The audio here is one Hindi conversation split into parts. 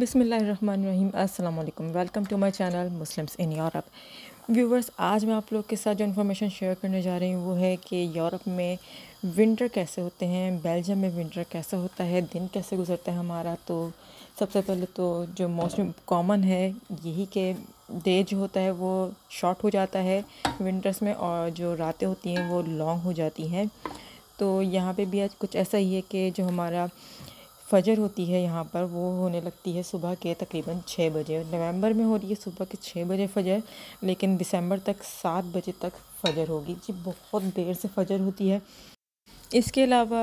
बिसमीम् अल्लाम welcome to my channel Muslims in Europe viewers आज मैं आप लोग के साथ जो इन्फॉर्मेशन शेयर करने जा रही हूँ वो है कि यूरोप में विंटर कैसे होते हैं बेल्जियम में विंटर कैसा होता है दिन कैसे गुजरता है हमारा तो सबसे पहले तो जो मौसम कॉमन है यही कि डे जो होता है वो शॉर्ट हो जाता है विंटर्स में और जो रातें होती हैं वो लॉन्ग हो जाती हैं तो यहाँ पे भी आज कुछ ऐसा ही है कि जो हमारा फजर होती है यहाँ पर वो होने लगती है सुबह के तकरीबन छः बजे नवंबर में हो रही है सुबह के छः बजे फजर लेकिन दिसंबर तक सात बजे तक फजर होगी जी बहुत देर से फजर होती है इसके अलावा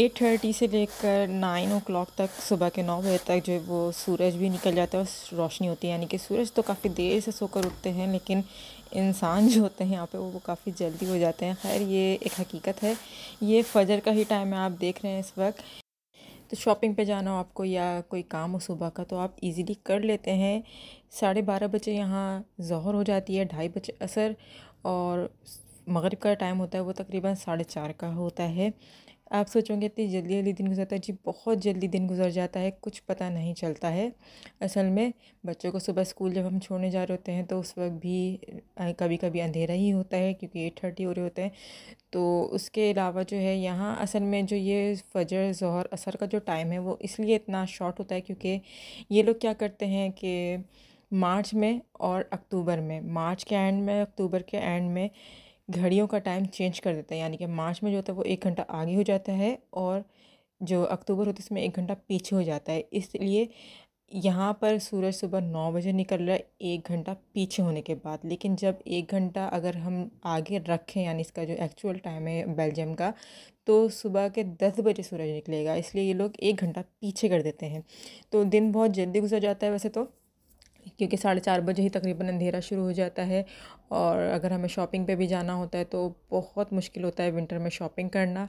एट थर्टी से लेकर नाइन ओ क्लाक तक सुबह के नौ बजे तक जो है वो सूरज भी निकल जाता है और रोशनी होती है यानी कि सूरज तो काफ़ी देर से सोकर उठते हैं लेकिन इंसान जो होते हैं यहाँ पे वो काफ़ी जल्दी हो जाते हैं खैर ये एक हकीकत है ये फजर का ही टाइम है आप देख रहे हैं इस वक्त तो शॉपिंग पे जाना हो आपको या कोई काम हो सुबह का तो आप इजीली कर लेते हैं साढ़े बारह बजे यहाँ जहर हो जाती है ढाई बजे असर और मगरब का टाइम होता है वो तकरीबन साढ़े चार का होता है आप सोचोगे इतनी जल्दी जल्दी दिन गुजरता है जी बहुत जल्दी दिन गुजर जाता है कुछ पता नहीं चलता है असल में बच्चों को सुबह स्कूल जब हम छोड़ने जा रहे होते हैं तो उस वक्त भी कभी कभी अंधेरा ही होता है क्योंकि एट थर्टी हो रहे होते हैं तो उसके अलावा जो है यहाँ असल में जो ये फजर जहर असर का जो टाइम है वो इसलिए इतना शॉर्ट होता है क्योंकि ये लोग क्या करते हैं कि मार्च में और अक्टूबर में मार्च के एंड में अक्टूबर के एंड में घड़ियों का टाइम चेंज कर देता है यानी कि मार्च में जो होता है वो एक घंटा आगे हो जाता है और जो अक्टूबर होता है उसमें एक घंटा पीछे हो जाता है इसलिए यहाँ पर सूरज सुबह नौ बजे निकल रहा है एक घंटा पीछे होने के बाद लेकिन जब एक घंटा अगर हम आगे रखें यानी इसका जो एक्चुअल टाइम है बेल्जियम का तो सुबह के दस बजे सूरज निकलेगा इसलिए ये लोग एक घंटा पीछे कर देते हैं तो दिन बहुत जल्दी गुजर जाता है वैसे तो क्योंकि साढ़े चार बजे ही तकरीबन अंधेरा शुरू हो जाता है और अगर हमें शॉपिंग पे भी जाना होता है तो बहुत मुश्किल होता है विंटर में शॉपिंग करना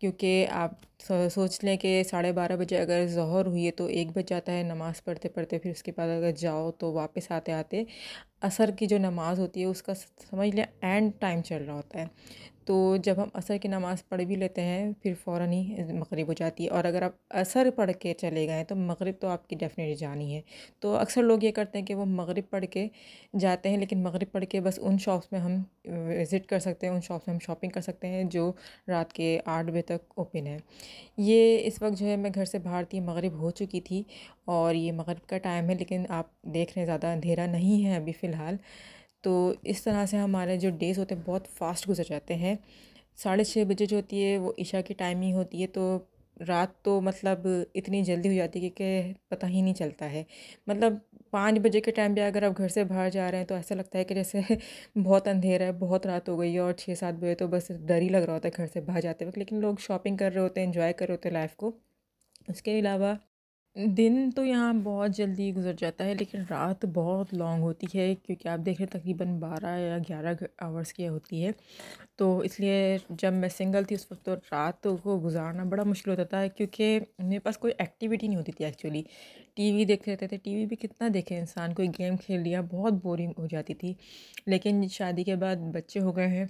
क्योंकि आप सोच लें कि साढ़े बारह बजे अगर जहर हुई है तो एक बज जाता है नमाज़ पढ़ते पढ़ते फिर उसके बाद अगर जाओ तो वापस आते आते असर की जो नमाज़ होती है उसका समझ लें एंड टाइम चल रहा होता है तो जब हम असर की नमाज़ पढ़ भी लेते हैं फिर फ़ौर ही मगरब हो जाती है और अगर आप असर पढ़ के चले गए तो मगरब तो आपकी डेफिनेटली जानी है तो अक्सर लोग ये करते हैं कि वो मगरब पढ़ के जाते हैं लेकिन मगरब पढ़ के बस उन शॉप्स में हम विज़िट कर सकते हैं उन शॉप्स में हम शॉपिंग कर सकते हैं जो रात के आठ बजे तक ओपन है ये इस वक्त जो है मैं घर से बाहर थी मगरब हो चुकी थी और ये मगरब का टाइम है लेकिन आप देख रहे हैं ज़्यादा अंधेरा नहीं है अभी फ़िलहाल तो इस तरह से हमारे जो डेज़ होते हैं बहुत फ़ास्ट गुजर जाते हैं साढ़े छः बजे जो होती है वो ईशा की टाइमिंग होती है तो रात तो मतलब इतनी जल्दी हो जाती है कि पता ही नहीं चलता है मतलब पाँच बजे के टाइम भी अगर आप घर से बाहर जा रहे हैं तो ऐसा लगता है कि जैसे बहुत अंधेरा है बहुत रात हो गई है और छः सात बजे तो बस डर ही लग रहा होता है घर से बाहर जाते वक्त लेकिन लोग शॉपिंग कर रहे होते हैं इन्जॉय कर रहे होते हैं लाइफ को उसके अलावा दिन तो यहाँ बहुत जल्दी गुज़र जाता है लेकिन रात बहुत लॉन्ग होती है क्योंकि आप देख रहे हैं तकरीबन बारह या ग्यारह आवर्स की होती है तो इसलिए जब मैं सिंगल थी उस वक्त तो रात को गुजारना बड़ा मुश्किल होता था क्योंकि मेरे पास कोई एक्टिविटी नहीं होती थी एक्चुअली टीवी देखते रहते थे टीवी भी कितना देखे इंसान कोई गेम खेल लिया बहुत बोरिंग हो जाती थी लेकिन शादी के बाद बच्चे हो गए हैं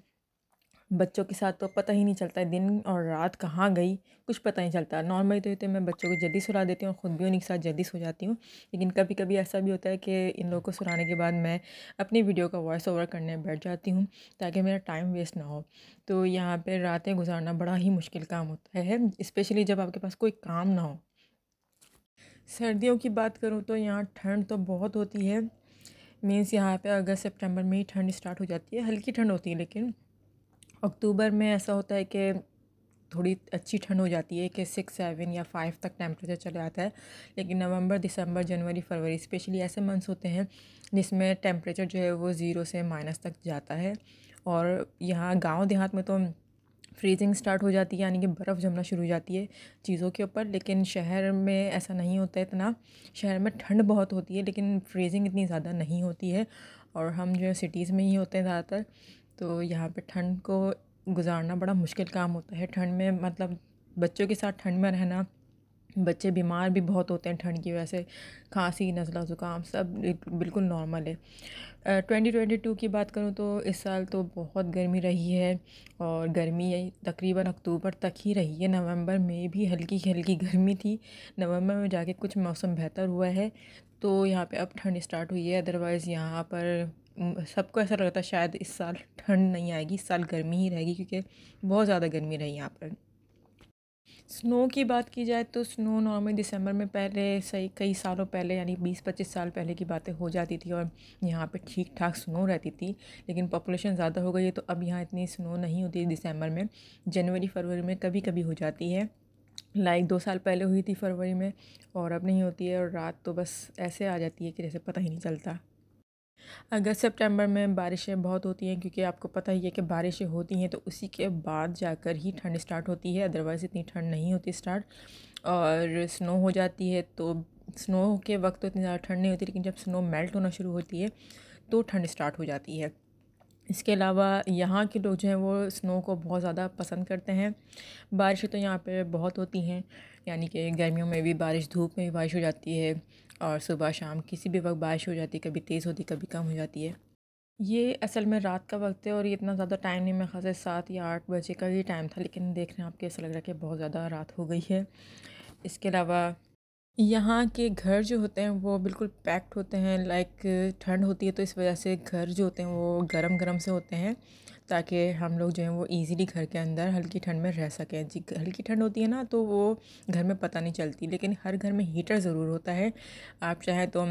बच्चों के साथ तो पता ही नहीं चलता है दिन और रात कहाँ गई कुछ पता नहीं चलता नॉर्मली तो होते तो मैं बच्चों को जल्दी सुला देती हूँ खुद भी उन्हीं के साथ जल्दी सो जाती हूँ लेकिन कभी कभी ऐसा भी होता है कि इन लोगों को सुलाने के बाद मैं अपनी वीडियो का वॉइस ओवर करने बैठ जाती हूँ ताकि मेरा टाइम वेस्ट ना हो तो यहाँ पर रातें गुजारना बड़ा ही मुश्किल काम होता है इस्पेशली जब आपके पास कोई काम ना हो सर्दियों की बात करूँ तो यहाँ ठंड तो बहुत होती है मीन्स यहाँ पे अगस्त सितंबर में ही ठंड स्टार्ट हो जाती है हल्की ठंड होती है लेकिन अक्टूबर में ऐसा होता है कि थोड़ी अच्छी ठंड हो जाती है कि सिक्स सेवन या फाइव तक टेम्परेचर चला जाता है लेकिन नवंबर दिसंबर जनवरी फरवरी स्पेशली ऐसे मंथ्स होते हैं जिसमें टेम्परेचर जो है वो ज़ीरो से माइनस तक जाता है और यहाँ गांव देहात में तो फ्रीजिंग स्टार्ट हो जाती है यानी कि बर्फ़ जमना शुरू हो जाती है चीज़ों के ऊपर लेकिन शहर में ऐसा नहीं होता है इतना शहर में ठंड बहुत होती है लेकिन फ्रीजिंग इतनी ज़्यादा नहीं होती है और हम जो है सिटीज़ में ही होते हैं ज़्यादातर तो यहाँ पे ठंड को गुजारना बड़ा मुश्किल काम होता है ठंड में मतलब बच्चों के साथ ठंड में रहना बच्चे बीमार भी बहुत होते हैं ठंड की वजह से खांसी नज़ला ज़ुकाम सब बिल्कुल नॉर्मल है ट्वेंटी ट्वेंटी टू की बात करूँ तो इस साल तो बहुत गर्मी रही है और गर्मी तकरीबन अक्टूबर तक ही रही है नवंबर में भी हल्की हल्की गर्मी थी नवंबर में जाके कुछ मौसम बेहतर हुआ है तो यहाँ पे अब ठंड स्टार्ट हुई है अदरवाइज़ यहाँ पर सबको ऐसा लगता है शायद इस साल ठंड नहीं आएगी इस साल गर्मी ही रहेगी क्योंकि बहुत ज़्यादा गर्मी रही यहाँ पर स्नो की बात की जाए तो स्नो नॉर्मली दिसंबर में पहले सही कई सालों पहले यानी बीस पच्चीस साल पहले की बातें हो जाती थी और यहाँ पे ठीक ठाक स्नो रहती थी लेकिन पॉपुलेशन ज़्यादा हो गई है तो अब यहाँ इतनी स्नो नहीं होती दिसंबर में जनवरी फरवरी में कभी कभी हो जाती है लाइक दो साल पहले हुई थी फरवरी में और अब नहीं होती है और रात तो बस ऐसे आ जाती है कि जैसे पता ही नहीं चलता अगस्त सितंबर में बारिशें बहुत होती हैं क्योंकि आपको पता ही है कि बारिशें होती हैं तो उसी के बाद जाकर ही ठंड स्टार्ट होती है अदरवाइज़ इतनी ठंड नहीं होती स्टार्ट और स्नो हो जाती है तो स्नो के वक्त तो इतनी ज़्यादा ठंड नहीं होती लेकिन जब स्नो मेल्ट होना शुरू होती है तो ठंड स्टार्ट हो जाती है इसके अलावा यहाँ के लोग जो हैं वो स्नो को बहुत ज़्यादा पसंद करते हैं बारिशें तो यहाँ पर बहुत होती हैं यानी कि गर्मियों में भी बारिश धूप में भी बारिश हो जाती है और सुबह शाम किसी भी वक्त बारिश हो जाती है कभी तेज़ होती कभी कम हो जाती है ये असल में रात का वक्त है और ये इतना ज़्यादा टाइम नहीं मेरे खास सात या आठ बजे का ही टाइम था लेकिन देख रहे हैं आपके ऐसा लग रहा है कि बहुत ज़्यादा रात हो गई है इसके अलावा यहाँ के घर जो होते हैं वो बिल्कुल पैक्ड होते हैं लाइक ठंड होती है तो इस वजह से घर जो होते हैं वो गरम गरम से होते हैं ताकि हम लोग जो हैं वो इजीली घर के अंदर हल्की ठंड में रह सकें जी हल्की ठंड होती है ना तो वो घर में पता नहीं चलती लेकिन हर घर में हीटर ज़रूर होता है आप चाहें तो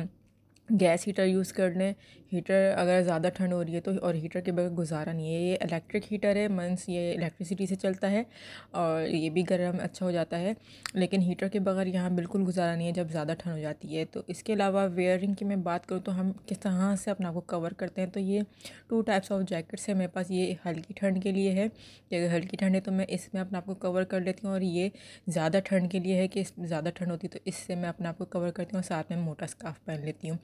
गैस हीटर यूज़ कर लें हीटर अगर ज़्यादा ठंड हो रही है तो और हीटर के बगैर गुजारा नहीं है ये इलेक्ट्रिक हीटर है मंस ये इलेक्ट्रिसिटी से चलता है और ये भी गर्म अच्छा हो जाता है लेकिन हीटर के बगैर यहाँ बिल्कुल गुजारा नहीं है जब ज़्यादा ठंड हो जाती है तो इसके अलावा वेयरिंग की मैं बात करूँ तो हम किस तरह से अपने आप को कवर करते हैं तो ये टू टाइप्स ऑफ जैकेट्स है मेरे पास ये हल्की ठंड के लिए है कि अगर हल्की ठंड है तो मैं इसमें अपने आप को कवर कर लेती हूँ और ये ज़्यादा ठंड के लिए है कि ज़्यादा ठंड होती है तो इससे मैं अपने आप को कवर करती हूँ और साथ में मोटा स्काफ पहन लेती हूँ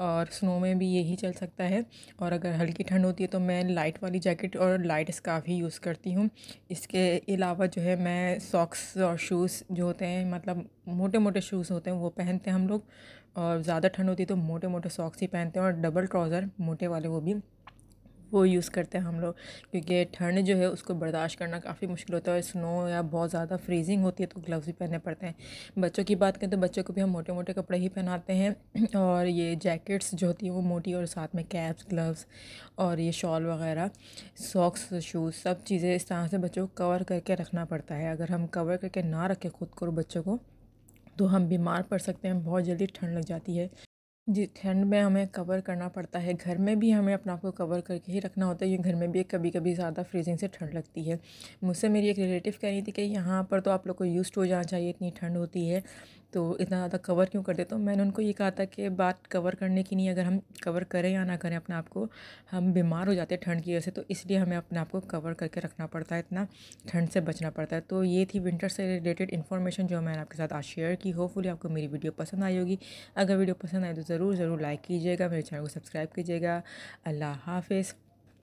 और स्नो में भी यही चल सकता है और अगर हल्की ठंड होती है तो मैं लाइट वाली जैकेट और लाइट स्काफ ही यूज़ करती हूँ इसके अलावा जो है मैं सॉक्स और शूज़ जो होते हैं मतलब मोटे मोटे शूज़ होते हैं वो पहनते हैं हम लोग और ज़्यादा ठंड होती है तो मोटे मोटे सॉक्स ही पहनते हैं और डबल ट्राउज़र मोटे वाले वो भी वो यूज़ करते हैं हम लोग क्योंकि ठंड जो है उसको बर्दाश्त करना काफ़ी मुश्किल होता है स्नो या बहुत ज़्यादा फ्रीजिंग होती है तो ग्लव्स भी पहनने पड़ते हैं बच्चों की बात करें तो बच्चों को भी हम मोटे मोटे कपड़े ही पहनाते हैं और ये जैकेट्स जो होती है वो मोटी और साथ में कैप्स ग्लव्स और ये शॉल वगैरह सॉक्स शूज़ सब चीज़ें इस तरह से बच्चों को कवर करके रखना पड़ता है अगर हम कवर करके ना रखें खुद को बच्चों को तो हम बीमार पड़ सकते हैं बहुत जल्दी ठंड लग जाती है जी ठंड में हमें कवर करना पड़ता है घर में भी हमें अपने आप को कवर करके ही रखना होता है क्योंकि घर में भी कभी कभी ज़्यादा फ्रीजिंग से ठंड लगती है मुझसे मेरी एक रिलेटिव कह रही थी कि यहाँ पर तो आप लोग को यूज़ हो जाना चाहिए इतनी ठंड होती है तो इतना ज़्यादा कवर क्यों कर देते हो तो मैंने उनको ये कहा था कि बात कवर करने की नहीं अगर हम कवर करें या ना करें अपने आप को हम बीमार हो जाते हैं ठंड की वजह से तो इसलिए हमें अपने आप को कवर करके रखना पड़ता है इतना ठंड से बचना पड़ता है तो ये थी विंटर से रिलेटेड इन्फॉर्मेशन जो मैंने आपके साथ आज शेयर की होपफुली आपको मेरी वीडियो पसंद आई होगी अगर वीडियो पसंद आए तो ज़रूर ज़रूर लाइक कीजिएगा मेरे चैनल को सब्सक्राइब कीजिएगा अल्लाह हाफिज़